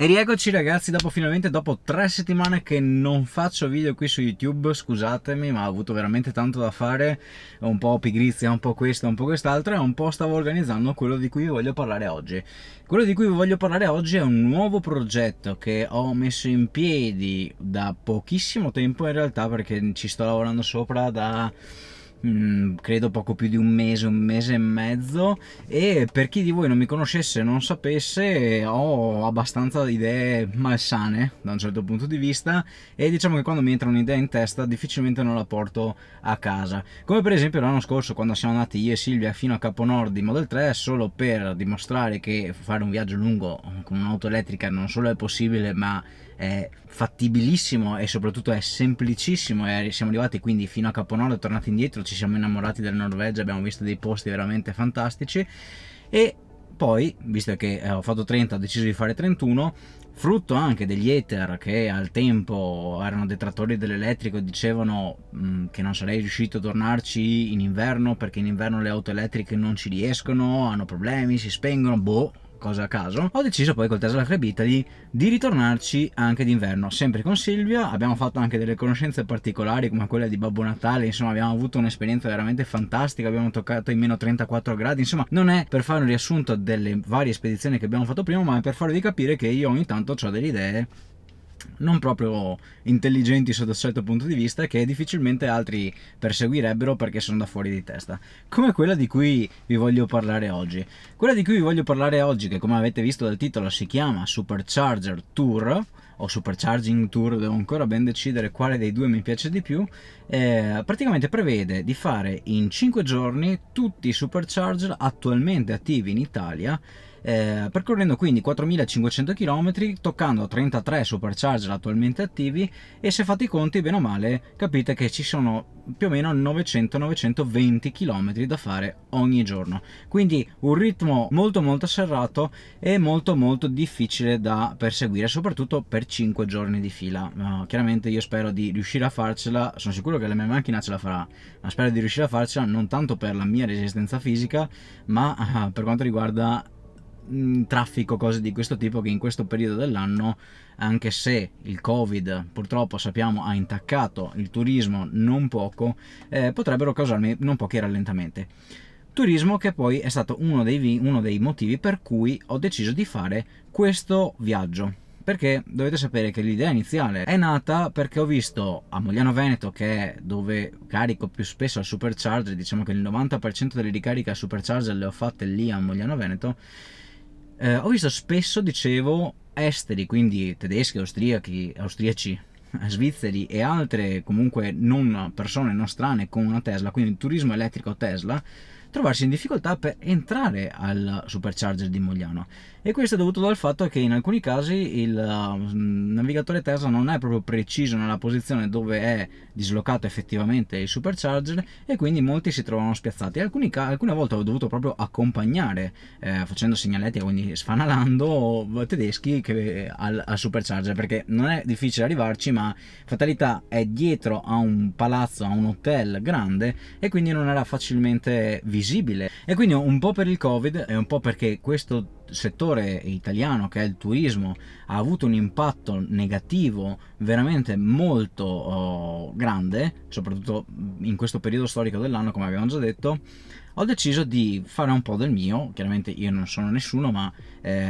E rieccoci ragazzi dopo finalmente dopo tre settimane che non faccio video qui su YouTube scusatemi ma ho avuto veramente tanto da fare un po' pigrizia, un po' questo, un po' quest'altro e un po' stavo organizzando quello di cui vi voglio parlare oggi quello di cui vi voglio parlare oggi è un nuovo progetto che ho messo in piedi da pochissimo tempo in realtà perché ci sto lavorando sopra da Mm, credo poco più di un mese, un mese e mezzo e per chi di voi non mi conoscesse non sapesse ho abbastanza idee malsane da un certo punto di vista e diciamo che quando mi entra un'idea in testa difficilmente non la porto a casa come per esempio l'anno scorso quando siamo andati io e Silvia fino a Caponord di Model 3 solo per dimostrare che fare un viaggio lungo con un'auto elettrica non solo è possibile ma è fattibilissimo e soprattutto è semplicissimo e siamo arrivati quindi fino a Caponord tornati indietro ci siamo innamorati della Norvegia, abbiamo visto dei posti veramente fantastici e poi, visto che eh, ho fatto 30, ho deciso di fare 31, frutto anche degli hater che al tempo erano detrattori dell'elettrico e dicevano mh, mm, che non sarei riuscito a tornarci in inverno perché in inverno le auto elettriche non ci riescono, hanno problemi, si spengono, boh, cosa a caso, ho deciso poi col Tesla Club Italy di ritornarci anche d'inverno, sempre con Silvia, abbiamo fatto anche delle conoscenze particolari come quella di Babbo Natale, insomma abbiamo avuto un'esperienza veramente fantastica, abbiamo toccato i meno 34 gradi, insomma non è per fare un riassunto delle varie spedizioni che abbiamo fatto prima, ma è per farvi capire che io ogni tanto ho delle idee non proprio intelligenti sotto un certo punto di vista che difficilmente altri perseguirebbero perché sono da fuori di testa, come quella di cui vi voglio parlare oggi. Quella di cui vi voglio parlare oggi, che come avete visto dal titolo si chiama Supercharger Tour o Supercharging Tour, devo ancora ben decidere quale dei due mi piace di più, eh, praticamente prevede di fare in 5 giorni tutti i supercharger attualmente attivi in Italia eh, percorrendo quindi 4500 km, toccando 33 supercharger attualmente attivi e se fate i conti bene o male capite che ci sono più o meno 900-920 km da fare ogni giorno. Quindi un ritmo molto molto serrato e molto molto difficile da perseguire, soprattutto per 5 giorni di fila. Uh, chiaramente io spero di riuscire a farcela, sono sicuro che la mia macchina ce la farà, ma spero di riuscire a farcela non tanto per la mia resistenza fisica, ma uh, per quanto riguarda Mm, traffico, cose di questo tipo che in questo periodo dell'anno, anche se il Covid purtroppo sappiamo ha intaccato il turismo non poco, eh, potrebbero causarmi non pochi rallentamenti. Turismo che poi è stato uno dei, uno dei motivi per cui ho deciso di fare questo viaggio perché dovete sapere che l'idea iniziale è nata perché ho visto a Mogliano Veneto che è dove carico più spesso al supercharger diciamo che il 90% delle ricariche al supercharger le ho fatte lì a Mogliano Veneto eh, ho visto spesso, dicevo, esteri, quindi tedeschi, austriachi, austriaci, svizzeri e altre comunque non persone non strane con una Tesla, quindi il turismo elettrico Tesla trovarsi in difficoltà per entrare al supercharger di Mogliano e questo è dovuto dal fatto che in alcuni casi il um, navigatore Tesla non è proprio preciso nella posizione dove è dislocato effettivamente il supercharger e quindi molti si trovano spiazzati alcune, alcune volte ho dovuto proprio accompagnare eh, facendo segnaletti quindi sfanalando eh, tedeschi che, eh, al, al supercharger perché non è difficile arrivarci ma fatalità è dietro a un palazzo a un hotel grande e quindi non era facilmente visibile visibile e quindi un po' per il covid e un po' perché questo settore italiano che è il turismo ha avuto un impatto negativo veramente molto oh, grande soprattutto in questo periodo storico dell'anno come abbiamo già detto ho deciso di fare un po' del mio, chiaramente io non sono nessuno, ma eh,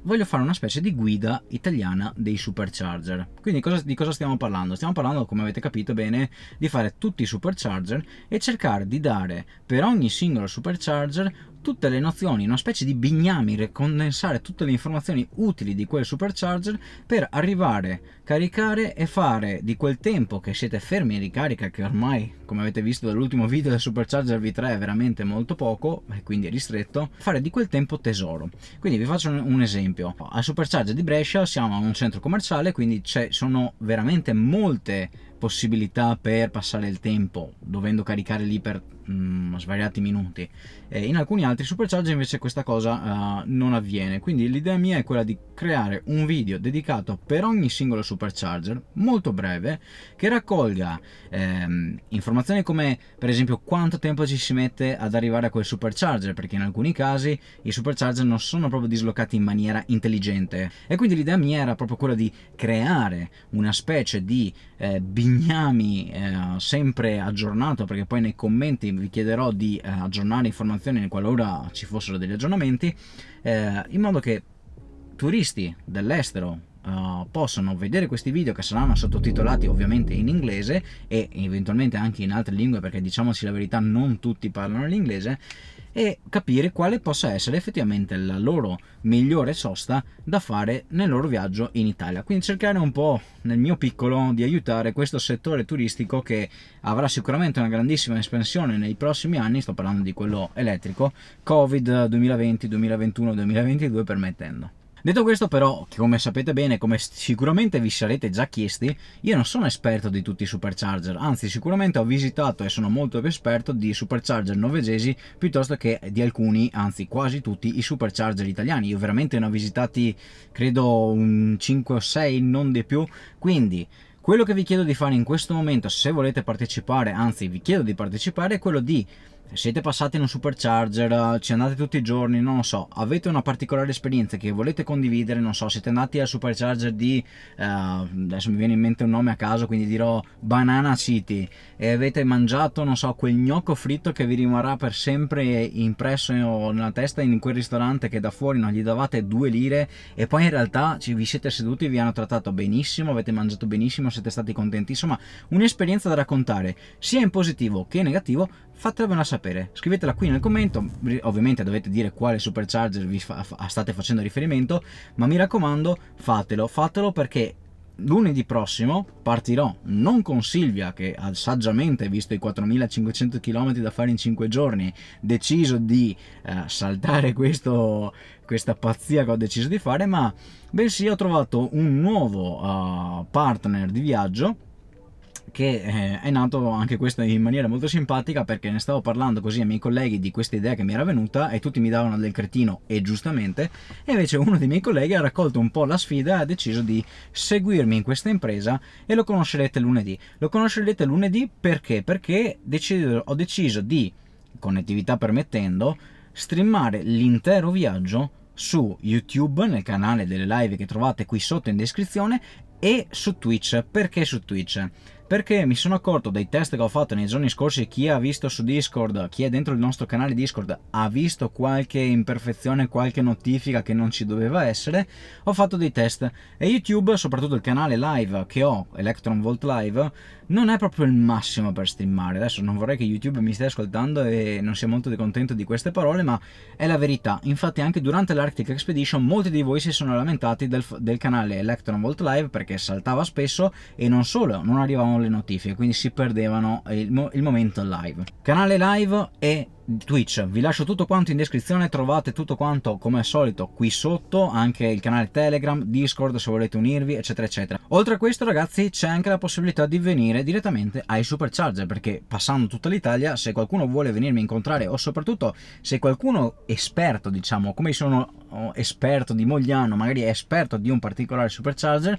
voglio fare una specie di guida italiana dei supercharger. Quindi cosa, di cosa stiamo parlando? Stiamo parlando, come avete capito bene, di fare tutti i supercharger e cercare di dare per ogni singolo supercharger tutte le nozioni, una specie di bignami, condensare tutte le informazioni utili di quel supercharger per arrivare, caricare e fare di quel tempo che siete fermi in ricarica, che ormai, come avete visto dall'ultimo video del supercharger V3 è veramente molto poco e quindi è ristretto, fare di quel tempo tesoro. Quindi vi faccio un esempio. Al supercharger di Brescia siamo a un centro commerciale, quindi ci sono veramente molte possibilità per passare il tempo dovendo caricare lì per mh, mm, svariati minuti e in alcuni altri supercharger invece questa cosa uh, non avviene quindi l'idea mia è quella di creare un video dedicato per ogni singolo supercharger molto breve che raccolga ehm, informazioni come per esempio quanto tempo ci si mette ad arrivare a quel supercharger perché in alcuni casi i supercharger non sono proprio dislocati in maniera intelligente e quindi l'idea mia era proprio quella di creare una specie di eh, Bignami eh, sempre aggiornato perché poi nei commenti vi chiederò di eh, aggiornare informazioni qualora ci fossero degli aggiornamenti eh, in modo che turisti dell'estero possono, vedere questi video che saranno sottotitolati ovviamente in inglese e eventualmente anche in altre lingue perché diciamoci la verità non tutti parlano l'inglese e capire quale possa essere effettivamente la loro migliore sosta da fare nel loro viaggio in Italia. Quindi cercare un po' nel mio piccolo di aiutare questo settore turistico che avrà sicuramente una grandissima espansione nei prossimi anni, sto parlando di quello elettrico, Covid 2020, 2021, 2022 permettendo. Detto questo però, come sapete bene, come sicuramente vi sarete già chiesti, io non sono esperto di tutti i supercharger, anzi sicuramente ho visitato e sono molto più esperto di supercharger norvegesi piuttosto che di alcuni, anzi quasi tutti, i supercharger italiani. Io veramente ne ho visitati credo un 5 o 6, non di più, quindi... Quello che vi chiedo di fare in questo momento, se volete partecipare, anzi vi chiedo di partecipare, è quello di siete passati in un supercharger, eh, ci andate tutti i giorni, non lo so, avete una particolare esperienza che volete condividere, non so, siete andati al supercharger di, eh, adesso mi viene in mente un nome a caso, quindi dirò Banana City, e avete mangiato, non so, quel gnocco fritto che vi rimarrà per sempre impresso nella testa in quel ristorante che da fuori non gli davate due lire e poi in realtà ci, vi siete seduti, vi hanno trattato benissimo, avete mangiato benissimo, siete stati contenti, insomma, un'esperienza da raccontare, sia in positivo che in negativo, fatevela sapere sapere. Scrivetela qui nel commento, ovviamente dovete dire quale supercharger vi fa state facendo riferimento, ma mi raccomando fatelo, fatelo perché lunedì prossimo partirò non con Silvia che ha saggiamente visto i 4500 km da fare in 5 giorni deciso di eh, saltare questo, questa pazzia che ho deciso di fare ma bensì ho trovato un nuovo uh, partner di viaggio che eh, è nato anche questo in maniera molto simpatica perché ne stavo parlando così ai miei colleghi di questa idea che mi era venuta e tutti mi davano del cretino e giustamente e invece uno dei miei colleghi ha raccolto un po' la sfida e ha deciso di seguirmi in questa impresa e lo conoscerete lunedì lo conoscerete lunedì perché? perché decido, ho deciso di connettività permettendo streamare l'intero viaggio su YouTube nel canale delle live che trovate qui sotto in descrizione e su Twitch perché su Twitch perché mi sono accorto dei test che ho fatto nei giorni scorsi chi ha visto su Discord, chi è dentro il nostro canale Discord ha visto qualche imperfezione, qualche notifica che non ci doveva essere, ho fatto dei test e YouTube, soprattutto il canale live che ho, Electron Volt Live, non è proprio il massimo per streamare. Adesso non vorrei che YouTube mi stia ascoltando e non sia molto contento di queste parole, ma è la verità. Infatti anche durante l'Arctic Expedition molti di voi si sono lamentati del, del canale Electron Volt Live perché saltava spesso e non solo, non arrivavano le notifiche quindi si perdevano il, mo il momento live canale live e Twitch. Vi lascio tutto quanto in descrizione, trovate tutto quanto come al solito qui sotto, anche il canale Telegram, Discord se volete unirvi, eccetera eccetera. Oltre a questo ragazzi c'è anche la possibilità di venire direttamente ai Supercharger, perché passando tutta l'Italia, se qualcuno vuole venirmi a incontrare o soprattutto se qualcuno esperto, diciamo, come sono oh, esperto di Mogliano, magari esperto di un particolare supercharger,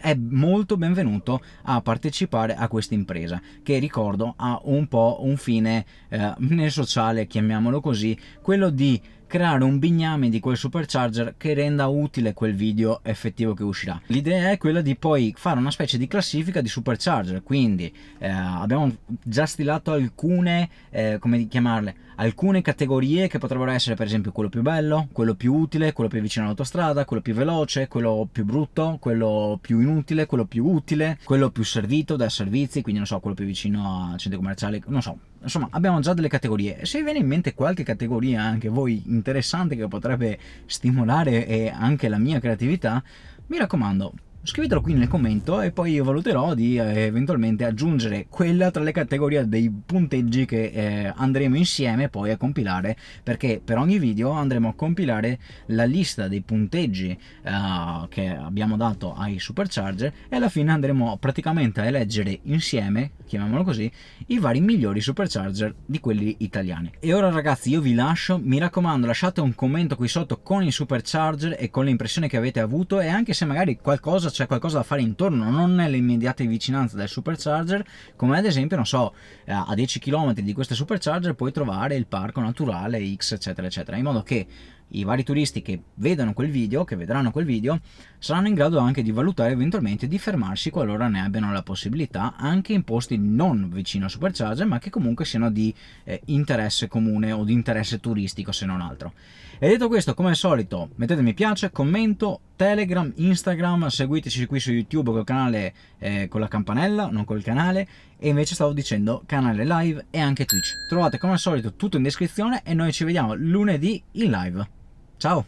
è molto benvenuto a partecipare a questa impresa, che ricordo ha un po' un fine eh, nel sociale rituale, chiamiamolo così, quello di creare un bigname di quel supercharger che renda utile quel video effettivo che uscirà. L'idea è quella di poi fare una specie di classifica di supercharger, quindi eh, abbiamo già stilato alcune, eh, come chiamarle, alcune categorie che potrebbero essere per esempio quello più bello, quello più utile, quello più vicino all'autostrada, quello più veloce, quello più brutto, quello più inutile, quello più utile, quello più servito da servizi, quindi non so, quello più vicino a centri commerciali, non so. Insomma, abbiamo già delle categorie. Se vi viene in mente qualche categoria anche voi in interessante che potrebbe stimolare eh, anche la mia creatività, mi raccomando, scrivetelo qui nel commento e poi io valuterò di eh, eventualmente aggiungere quella tra le categorie dei punteggi che eh, andremo insieme poi a compilare perché per ogni video andremo a compilare la lista dei punteggi che abbiamo dato ai supercharger e alla fine andremo praticamente a eleggere insieme chiamiamolo così, i vari migliori supercharger di quelli italiani. E ora ragazzi io vi lascio, mi raccomando lasciate un commento qui sotto con il supercharger e con le impressioni che avete avuto e anche se magari qualcosa c'è qualcosa da fare intorno, non nelle immediate vicinanze del supercharger, come ad esempio, non so, eh, a 10 km di questo supercharger puoi trovare il parco naturale X eccetera eccetera, in modo che i vari turisti che vedono quel video, che vedranno quel video, saranno in grado anche di valutare eventualmente di fermarsi qualora ne abbiano la possibilità, anche in posti non vicino a Supercharger, ma che comunque siano di eh, interesse comune o di interesse turistico se non altro. E detto questo, come al solito, mettete mi piace, commento, Telegram, Instagram, seguiteci qui su YouTube col canale eh, con la campanella, non col canale, e invece stavo dicendo canale live e anche Twitch. Trovate come al solito tutto in descrizione e noi ci vediamo lunedì in live. Chao.